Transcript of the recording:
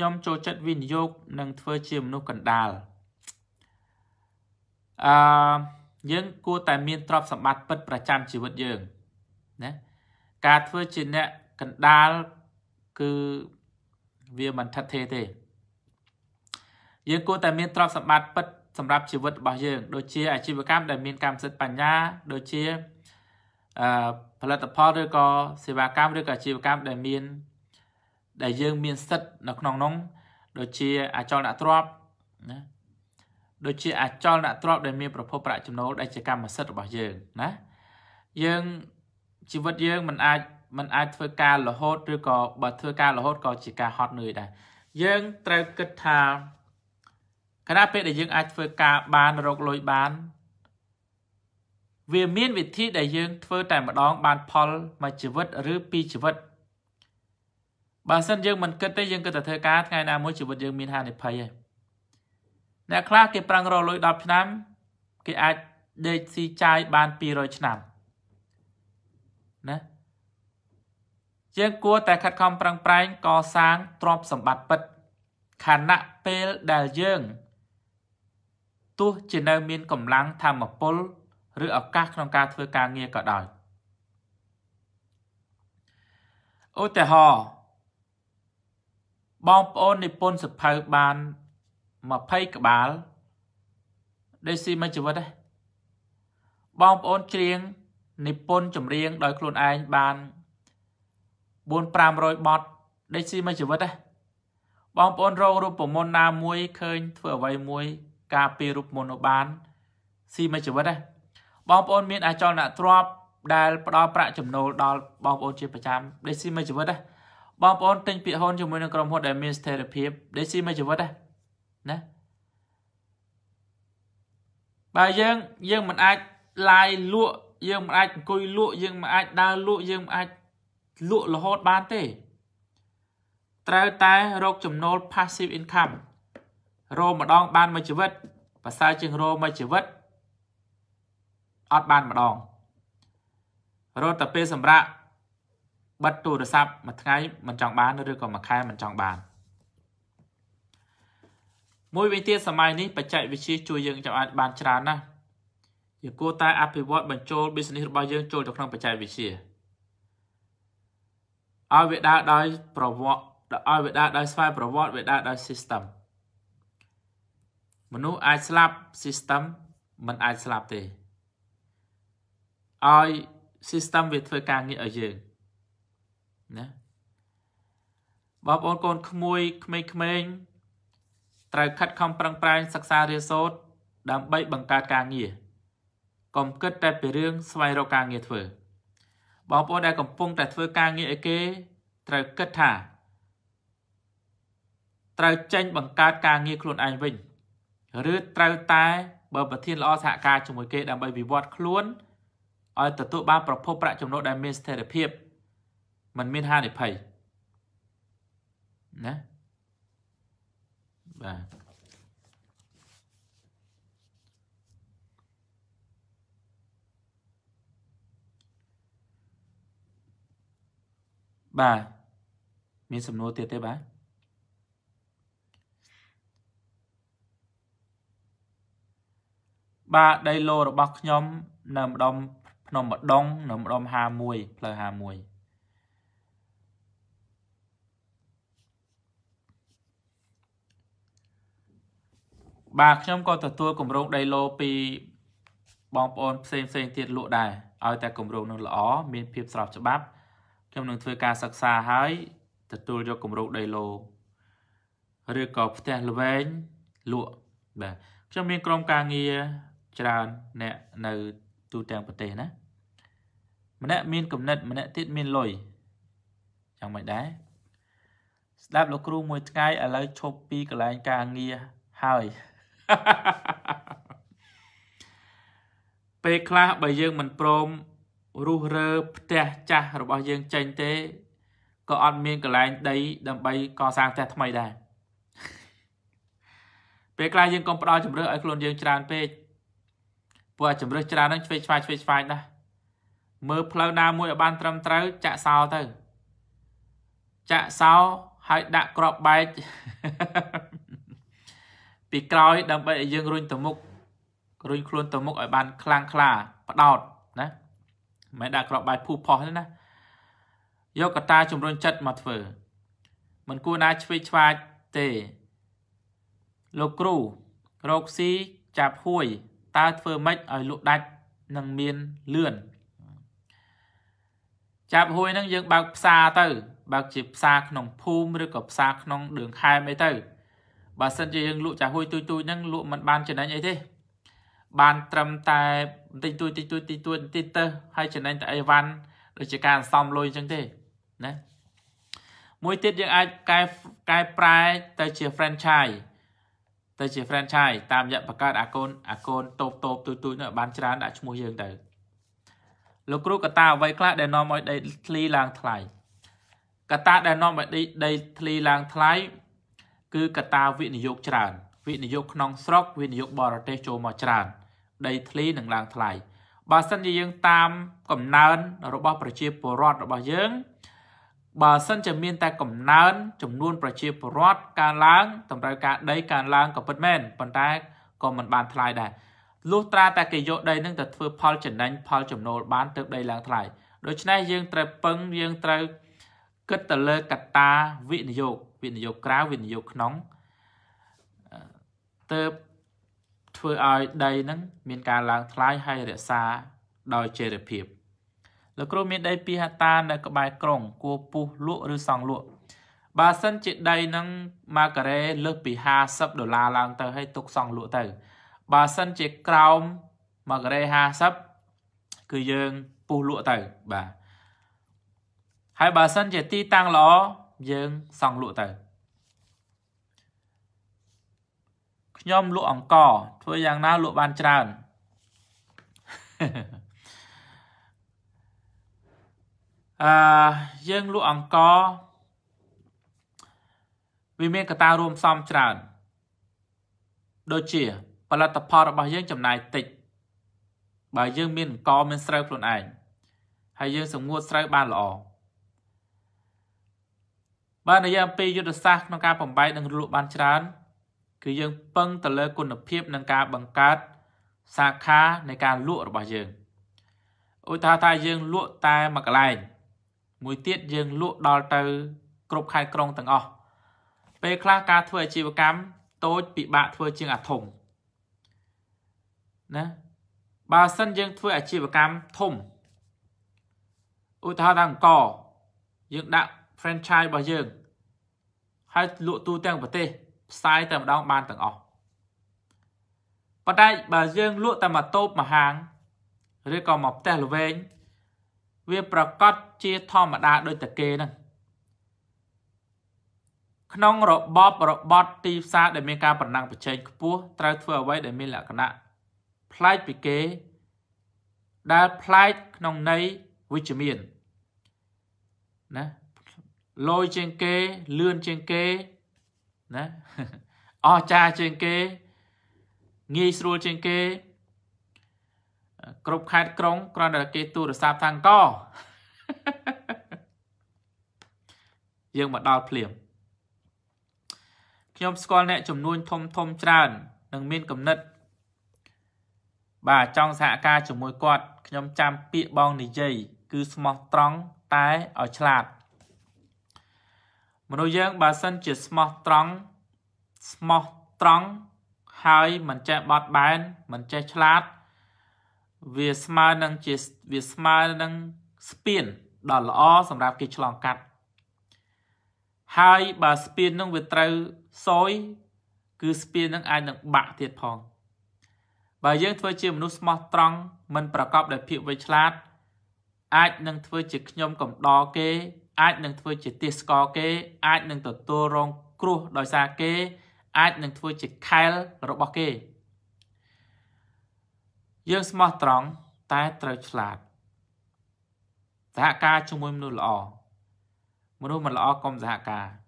ខ្ញុំចូលចិត្តវិនិយោគនិងធ្វើជាមនុស្សកណ្ដាលអឺយើងគួរតែមានទ្រព្យសម្បត្តិពិតប្រចាំជីវិតយើងណាការធ្វើជាអ្នកកណ្ដាលគឺវាមិនថិតថេរទេយើងគួរតែមានទ្រព្យសម្បត្តិពិតសម្រាប់ជីវិតរបស់យើង ដូចជាអាជីវកម្មដែលមានកម្មសិទ្ធិបញ្ញាដូចជាអឺផលិតផលឬក៏សេវាកម្មឬក៏អាជីវកម្មដែលមានដែលយើងមានសិទ្ធនៅក្នុងនោះដូចជាអចលនទ្រព្យណាដូចជាអចលនទ្រព្យដែលមានប្រភពប្រាក់ចំណូលដែលជាកម្មសិទ្ធិរបស់យើងណាយើងជីវិតយើងមិនអាចមិនអាចធ្វើការរហូតឬក៏បើធ្វើការរហូតក៏ជាការហត់នឿយដែរយើងត្រូវគិតថាគណៈពេលដែលយើងអាចធ្វើការបានរកលុយបានវាមានវិធីដែលយើងធ្វើតែម្ដង បាន ផលមួយជីវិត ឬពីរជីវិតបើសិនយើងមិនគិតទេយើងគិតតែធ្វើការថ្ងៃណាមួយជីវិតយើងមានហានិភ័យហើយអ្នកខ្លះគេប្រឹងរកលុយ10ឆ្នាំ គេអាចដេកស៊ីចាយបាន200ឆ្នាំណាយើងគួរតែ ខិតខំប្រឹងប្រែងកសាងទ្រព្យសម្បត្តិពិតខណៈពេលដែលយើងទោះជានៅមានកម្លាំងធមពលឬឱកាសក្នុងការធ្វើការងារក៏ដោយឧទាហរណ៍បងប្អូននិពន្ធសភៅបាន20ក្បាលដូចស៊ីមួយជីវិតទេបងប្អូនច្រៀងនិពន្ធចម្រៀងដោយ ខ្លួនឯងបាន4 500បទដូចស៊ីមួយជីវិតទេបងប្អូនរងរូបមន្តណាមួយឃើញធ្វើអ្វីមួយ ការពាររូបមន្តនោះបានស៊ីមួយជីវិតទេបងប្អូនមានអាចលនៈទ្របដែលផ្ដល់ប្រាក់ចំណូលដល់បងប្អូនជាប្រចាំដូចស៊ីមួយជីវិតទេបងប្អូនទិញពាក្យហ៊ុនជាមួយនឹងក្រុមហ៊ុនដែលមានស្ថិរភាពដេកស៊ីមួយជីវិតណាបើយើងយើងមិនអាចឡាយលក់យើងមិនអាចអង្គុយលក់យើងមិនអាចដើរលក់យើងមិនអាចលក់រហូតបានទេ ត្រូវតែរកចំណូល passive income រកម្ដងបានមួយជីវិតប្រសើរជាងរមួយជីវិតអត់បានម្ដងរត់តែពេលសម្រាប់បិទទូរស័ព្ទមួយថ្ងៃមិនចង់បានឬក៏មួយខែមិនចង់បានមួយវិញទៀតសម័យនេះបច្ចេកវិទ្យាជួយយើងចំអិតបានច្រើនណាស់យើងគួរតែ អភិវឌ្ឍបញ្ចូល business របស់យើងចូលទៅក្នុងបច្ចេកវិទ្យាឲ្យវាដើរដោយប្រវត្តិឲ្យវាដើរដោយស្វ័យប្រវត្តិវាដើរដោយ system មនុស្សអាចស្លាប់ system មិនអាចស្លាប់ទេឲ្យ system វាធ្វើការងារឲ្យយើងណាបងប្អូនកូនក្មួយក្មេងៗត្រូវខិតខំប្រឹងប្រែងសិក្សារៀនសូត្រដើម្បីបង្កើតការងារកុំគិតតែពីរឿងស្វែងរកការងារធ្វើបងប្អូនដែលកំពុងតែធ្វើការងារអីគេត្រូវគិតថា ត្រូវចេញ បង្កើតការងារខ្លួនឯងវិញ ឬត្រូវតែ បើប្រធានល្អសហការជាមួយគេ ដើម្បីវិវត្ត ខ្លួនឲ្យទទួលបានប្រភពប្រាក់ចំណូលដែលមានស្ថិរភាពมันមានហានិភ័យណាបាទបាទមានសំណួរទៀតទេបាទបាទដីឡូរបស់ខ្ញុំនៅម្ដុំភ្នំម្ដុងនៅម្ដុំ51ផ្លូវ51បាទខ្ញុំក៏ទទួលគម្រោងដីឡូពីបងប្អូនផ្សេងផ្សេងទៀតលក់ដែរឲ្យតែគម្រោងនោះល្អមានភាពស្របច្បាប់ខ្ញុំនឹងធ្វើការសិក្សាហើយទទួលយកគម្រោងដីឡូឬក៏ផ្ទះល្វែងលក់បាទខ្ញុំមានក្រុមការងារច្រើនអ្នកនៅទូទាំងប្រទេសណាម្នាក់មានកំណត់ម្នាក់ទៀតមានលុយយ៉ាងម៉េចដែរស្ដាប់លោកគ្រូមួយថ្ងៃឥឡូវឈប់ពីកន្លែងការងារហើយពេលខ្លះបើយើងមិនព្រមរុះរើផ្ទះចាស់របស់យើងចេញទេក៏អត់មានកន្លែងដីដើម្បីកសាងផ្ទះថ្មីដែរពេលខ្លះយើងក៏ផ្ដោតជំរឿឲ្យខ្លួនយើងច្រើនពេកព្រោះជំរឿច្រើនហ្នឹងឆ្វេងឆ្វាយឆ្វេងឆ្វាយណាស់មើលផ្លូវណាមួយឲ្យបានត្រឹមត្រូវចាក់សោទៅចាក់សោហើយដាក់ក្របបែកពីក្រោយដើម្បីឲ្យយើងរុញទៅមុខរុញខ្លួនទៅមុខឲ្យបានខ្លាំងខ្លាផ្ដោតណាមិនដាក់ក្របបាយភូផុសទេណា យកកតាជំរុញចិត្តមកធ្វើមិនគួរណាឆ្វេងឆ្វាចទេលោកគ្រូរកស៊ីចាប់ហួយតើធ្វើម៉េចឲ្យលក់ដាច់និងមានលឿនចាប់ហួយហ្នឹងយើងបើកផ្សារទៅបើកជាផ្សារក្នុងភូមិឬក៏ផ្សារក្នុង đường ខែមអីទៅបើសិនជាយើងលក់ចាហួយទួយទួយហ្នឹងលក់មិនបានចំណេញអីទេបានត្រឹមតែបន្តិចទួយតិចទួយតិចទួយតិចទៅ ហើយចំណេញតែអីវ៉ាន់ដូចជាការអន្សំលុយអញ្ចឹងទេណាមួយទៀតយើងអាចកែកែប្រែទៅជា franchise ទៅជា franchise តាមរយៈបង្កើតអាកូនអាកូនតូបតូបទូទូនោះបានច្រើនដាក់ឈ្មោះយើងទៅលោកគ្រូកតាអ្វីខ្លះដែលនាំឲ្យដីធ្លីឡើងថ្លៃកតាដែលនាំឲ្យដីដីធ្លីឡើងថ្លៃគឺកត្តាវិនិយោគច្រើនវិនិយោគក្នុងស្រុកវិនិយោគបរទេសចូលមកច្រើនដីធ្លីនិងឡើងថ្លៃបើសិនជាយើងតាម កំណើនរបស់ប្រជាពលរដ្ឋរបស់យើងបើសិនជាមានតែកំណើនចំនួនប្រជាពលរដ្ឋកើនឡើង តម្រូវការដីកើនឡើងក៏ពិតមែនប៉ុន្តែក៏មិនបានថ្លៃដែរលុះត្រាតែគេយកដីនឹងទៅធ្វើផលចំណេញផលចំណូលបានទើបដីឡើងថ្លៃដូច្នេះយើងត្រូវពឹងយើងត្រូវគិតទៅលើកតាវិនិយោគវិនិយោគក្រៅវិនិយោគក្នុងទៅធ្វើឲ្យដីហ្នឹងមានការឡើងថ្លៃហើយរក្សាដោយចេរភាពលោកគ្រូមាន ដី2ហិកតានៅក្បែរក្រុងគួរពុះលក់ ឬសង់លក់ បើសិនជាដីហ្នឹងមួយការ៉េលើសពី50ដុល្លារឡើងទៅហើយទុកសង់លក់ទៅបើសិនជាក្រោមមួយការ៉េ50គឺយើងពុះលក់ទៅបាទហើយបើសិនជាទីតាំងល្អយើងសង់លក់ទៅខ្ញុំលក់អង្គធ្វើយ៉ាងណាលក់បានច្រើនអឺយើងលក់អង្គវាមានកត្តារួមផ្សំច្រើន ដូចជាផលិតផលរបស់យើងចំណាយតិចបើយើងមានអង្គមានស្រូវខ្លួនឯងហើយយើងសម្ងួតស្រូវបានល្អបាននិយាយអំពីយុទ្ធសាស្ត្រក្នុងការបំបែកនិងរលក់បានច្រើនគឺយើងពឹងទៅលើគុណភាពនិងការបង្កើតសាខានៃការលក់របស់យើងឧទាហរណ៍ថាយើងលក់តែមួយកន្លែងមួយទៀតយើងលក់ដល់ទៅគ្រប់ខេត្តក្រុងទាំងអស់ពេលខ្លះការធ្វើអាជីវកម្មតូចពិបាកធ្វើជាងអាធំណាបើសិនយើង ធ្វើ អាជីវកម្មធំឧទាហរណ៍ថាអង្គយើងដាក់ franchise របស់យើងហើយលក់ទូទាំងប្រទេសផ្សាយតែម្ដងបានទាំងអស់ប៉ុន្តែបើយើងលក់តែមកតូបមកហាងឬក៏មកផ្ទះល្វែងវាប្រកាសជាធម្មតាដូចតែគេហ្នឹងក្នុងរបបរបត់ទីផ្សារដែលមានការប្រណាំងប្រជែងខ្ពស់ត្រូវធ្វើអ្វីដែលមានលក្ខណៈប្លែកពីគេ ដែលប្លែកក្នុងន័យវិជ្ជមានណាលយជាងគេលឿនជាងគេណាអស្ចារ្យជាងគេងាយស្រួលជាងគេគ្រប់ខេត្តក្រុងគ្រាន់តែគេទូរស័ព្ទថាអង្គយើងមកដល់ភ្លាមខ្ញុំស្គាល់អ្នក ចំនួនធំធំច្រើននិងមានគំនិត បាទចង់សហការជាមួយគាត់ខ្ញុំចាំពាក្យបងនិយាយគឺស្មោះត្រង់តែឲ្យឆ្លាតមនុស្សយើងបើសិនជាស្មោះត្រង់ស្មោះត្រង់ហើយមិនចេះបត់បែនមិនចេះឆ្លាតវាស្មើនឹងជាវាស្មើនឹងស្ពានដ៏ល្អសម្រាប់គេឆ្លងកាត់ហើយបើស្ពាននឹងវាត្រូវសយគឺស្ពាននឹងអាចនឹងបាក់ទៀតផង បើយើងធ្វើជាមនុស្សស្មោះត្រង់មិនប្រកបដោយភាពវៃឆ្លាត អាចនឹងធ្វើជាខ្ញុំកំដរគេអាចនឹងធ្វើជាទាស្ករគេ អាចនឹងទទួលរងគ្រោះដោយសារគេអាចនឹងធ្វើជាខែលរបស់គេ យើងស្មោះត្រង់តែត្រូវឆ្លាតសហការជាមួយមនុស្សល្អមនុស្សមិនល្អកុំសហការ